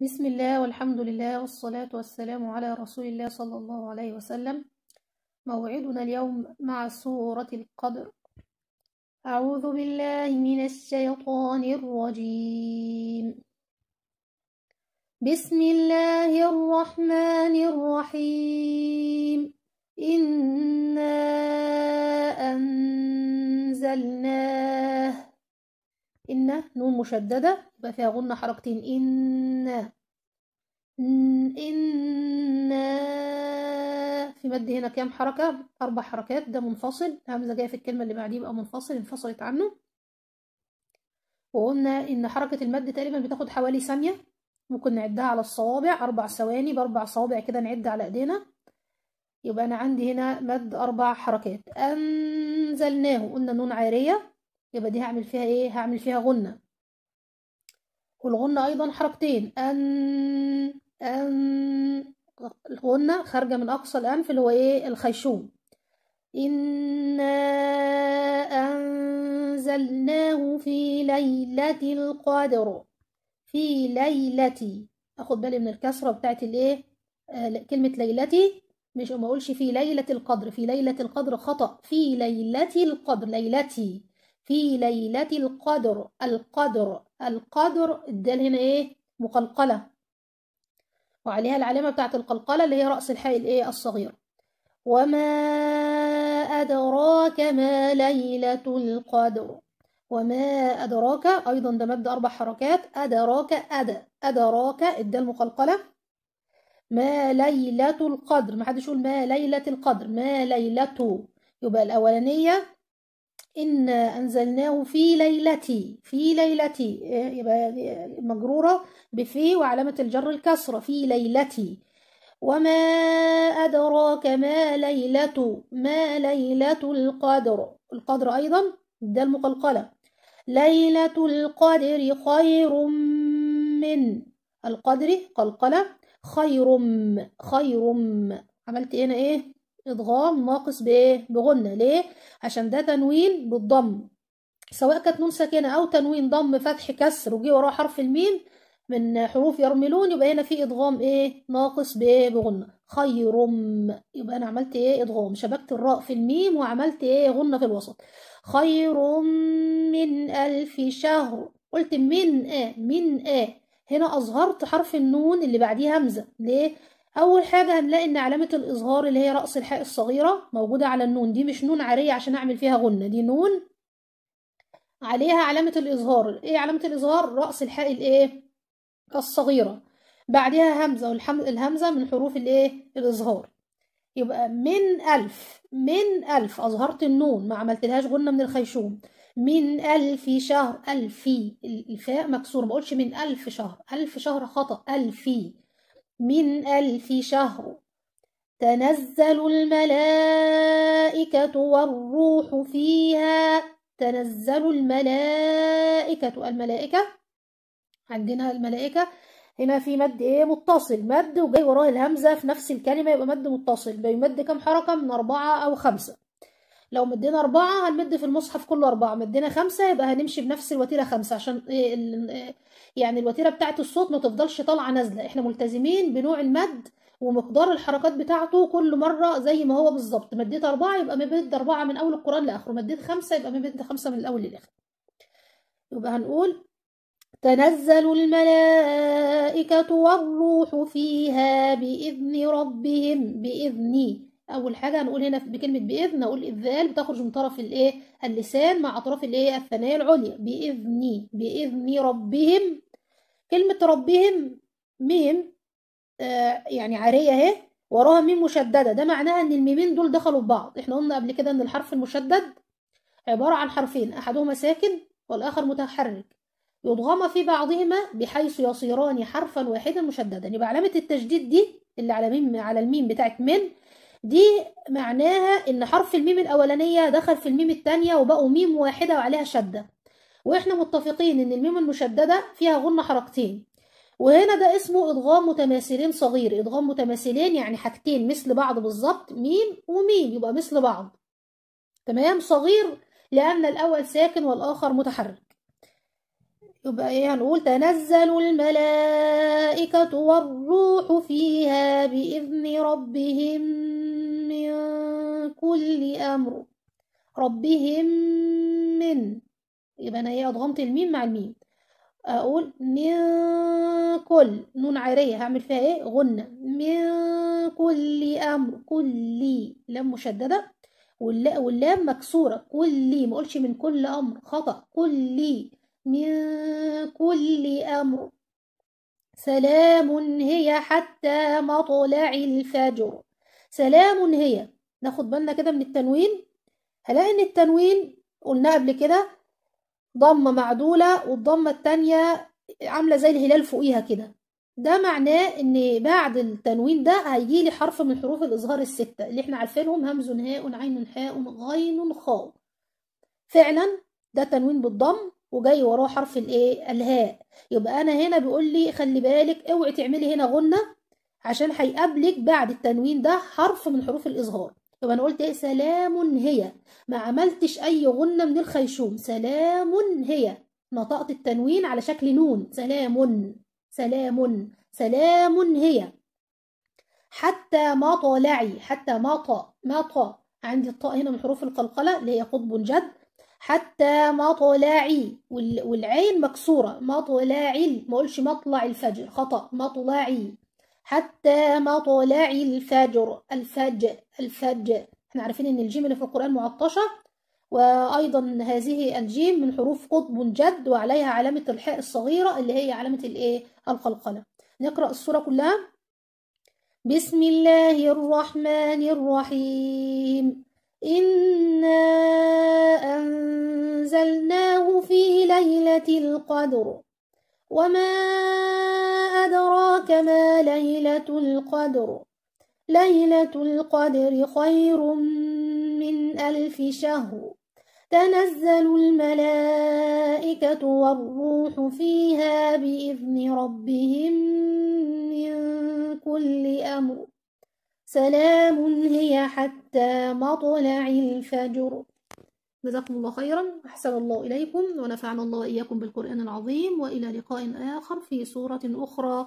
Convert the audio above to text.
بسم الله والحمد لله والصلاة والسلام على رسول الله صلى الله عليه وسلم موعدنا اليوم مع سورة القدر أعوذ بالله من الشيطان الرجيم بسم الله الرحمن الرحيم إنا أنزلناه إن نون مشددة يبقى فيها غنة حركتين إن إن في مد هنا كام حركة أربع حركات ده منفصل همزة جاية في الكلمة اللي بعديه يبقى منفصل انفصلت عنه وقلنا إن حركة المد تقريبا بتاخد حوالي ثانية ممكن نعدها على الصوابع أربع ثواني بأربع صوابع كده نعد على إيدينا يبقى أنا عندي هنا مد أربع حركات أنزلناه قلنا نون عارية يبقى دي هعمل فيها ايه هعمل فيها غنة والغنة ايضا حركتين ان ان الغنة خارجة من اقصى الانف اللي هو ايه الخيشوم إنا أنزلناه في ليلة القدر في ليلتي أخد بالي من الكسرة بتاعت الإيه آه، كلمة ليلتي مش ما أقولش في ليلة القدر في ليلة القدر خطأ في ليلة القدر ليلتي في ليلة القدر القدر القدر الدال هنا ايه مقلقلة وعليها العلامة بتاعت القلقلة اللي هي رأس الحائل ايه الصغير وما أدراك ما ليلة القدر وما أدراك أيضا ده مبدأ أربع حركات أدراك أد أدراك الدال مقلقلة ما ليلة القدر ما حدش يقول ما ليلة القدر ما ليلة يبقى الأولانية إنا أنزلناه في ليلتي في ليلتي آه، يبقى آه، مجرورة بفي وعلامة الجر الكسرة في ليلتي وما أدراك ما ليلة ما ليلة القدر القدر أيضا ده المقلقلة ليلة القدر خير من القدر قلقلة خير خير عملت هنا إيه إضغام ناقص بإيه؟ بغنة ليه؟ عشان ده تنوين بالضم سواء كانت نون ساكنة أو تنوين ضم فتح كسر وجي وراه حرف الميم من حروف يرملون يبقى هنا في إضغام إيه؟ ناقص بإيه؟ بغنة خيرم يبقى أنا عملت إيه؟ إضغام شبكت الراء في الميم وعملت إيه؟ غنة في الوسط خير من ألف شهر قلت من آه من آه هنا أظهرت حرف النون اللي بعديه همزة ليه؟ اول حاجه هنلاقي ان علامه الاصغار اللي هي راس الحاء الصغيره موجوده على النون دي مش نون عاريه عشان اعمل فيها غنه دي نون عليها علامه الاصغار ايه علامه الاصغار راس الحاء الايه الصغيره بعدها همزه والهمزه من حروف الايه الاصغار يبقى من ألف من ألف أظهرت النون ما عملتلهاش غنة من الخيشوم من ألف شهر ألفي الفاء مكسور ما أقولش من ألف شهر ألف شهر خطأ ألفي من ألف شهر تنزل الملائكة والروح فيها تنزل الملائكة الملائكة عندنا الملائكة هنا في مد ايه متصل مد وجاي وراه الهمزة في نفس الكلمة يبقى مد متصل بيمد كام حركة من أربعة أو خمسة لو مدينا أربعة هنمد في المصحف كله أربعة مدينا خمسة يبقى هنمشي بنفس الوتيرة خمسة عشان إيه إيه يعني الوتيرة بتاعة الصوت ما تفضلش طالعة نازلة احنا ملتزمين بنوع المد ومقدار الحركات بتاعته كل مرة زي ما هو بالظبط مديت أربعة يبقى مد أربعة من أول القرآن لآخره مديت خمسة يبقى مد خمسة من الأول للآخر يبقى هنقول تنزل الملائكة والروح فيها بإذن ربهم بإذن اول حاجه هنقول هنا بكلمه باذن اقول الذال بتخرج من طرف الايه اللسان مع اطراف الايه الثنايا العليا باذني باذن ربهم كلمه ربهم ميم آه يعني عاريه اهي وراها ميم مشدده ده معناها ان الميمين دول دخلوا في بعض احنا قلنا قبل كده ان الحرف المشدد عباره عن حرفين احدهما ساكن والاخر متحرك يضغم في بعضهما بحيث يصيران حرفا واحدا مشددا يبقى علامه التشديد دي اللي على ميم على الميم بتاعت من دي معناها ان حرف الميم الاولانيه دخل في الميم الثانيه وبقوا ميم واحده وعليها شده واحنا متفقين ان الميم المشدده فيها غنه حركتين وهنا ده اسمه ادغام متماثلين صغير ادغام متماثلين يعني حاجتين مثل بعض بالظبط ميم وميم يبقى مثل بعض تمام صغير لان الاول ساكن والاخر متحرك يبقى ايه هنقول تنزل الملائكه والروح فيها باذن ربهم من كل أمر ربهم من يبقى أنا هي إيه، أضغمت الميم مع الميم أقول من كل نون عارية هعمل فيها إيه غنة من كل أمر كل لام مشددة واللام مكسورة كل ما أقولش من كل أمر خطأ كل من كل أمر سلام هي حتى مطلع الفجر سلام هي ناخد بالنا كده من التنوين هلاقي ان التنوين قلنا قبل كده ضمة معدولة والضمة التانية عاملة زي الهلال فوقيها كده ده معناه ان بعد التنوين ده هيجي لي حرف من حروف الاظهار الستة اللي احنا عارفينهم همز هاء عين حاء غين خاء فعلا ده تنوين بالضم وجاي وراه حرف الايه الهاء يبقى انا هنا بيقول لي خلي بالك اوعي تعملي هنا غنه عشان هيقابلك بعد التنوين ده حرف من حروف الإظهار طب أنا قلت إيه سلام هي ما عملتش أي غنة من الخيشوم سلام هي نطقت التنوين على شكل نون سلام سلام سلام هي حتى ما طالعي حتى ما ما طا عندي الطاء هنا من حروف القلقلة اللي هي قطب جد حتى ما مطلعي والعين مكسورة ما مطلعي ما أقولش مطلع الفجر خطأ ما طلعي حتى مطلع الفجر الفجر الفجر احنا عارفين ان الجيم اللي في القرآن معطشة وأيضا هذه الجيم من حروف قطب جد وعليها علامة الحاء الصغيرة اللي هي علامة الايه القلقلة نقرأ الصورة كلها بسم الله الرحمن الرحيم إنا أنزلناه في ليلة القدر وما كما ليلة القدر ليلة القدر خير من ألف شهر تنزل الملائكة والروح فيها بإذن ربهم من كل أمر سلام هي حتى مطلع الفجر جزاكم الله خيرا أحسن الله إليكم ونفعنا الله إياكم بالقرآن العظيم وإلى لقاء آخر في سورة أخرى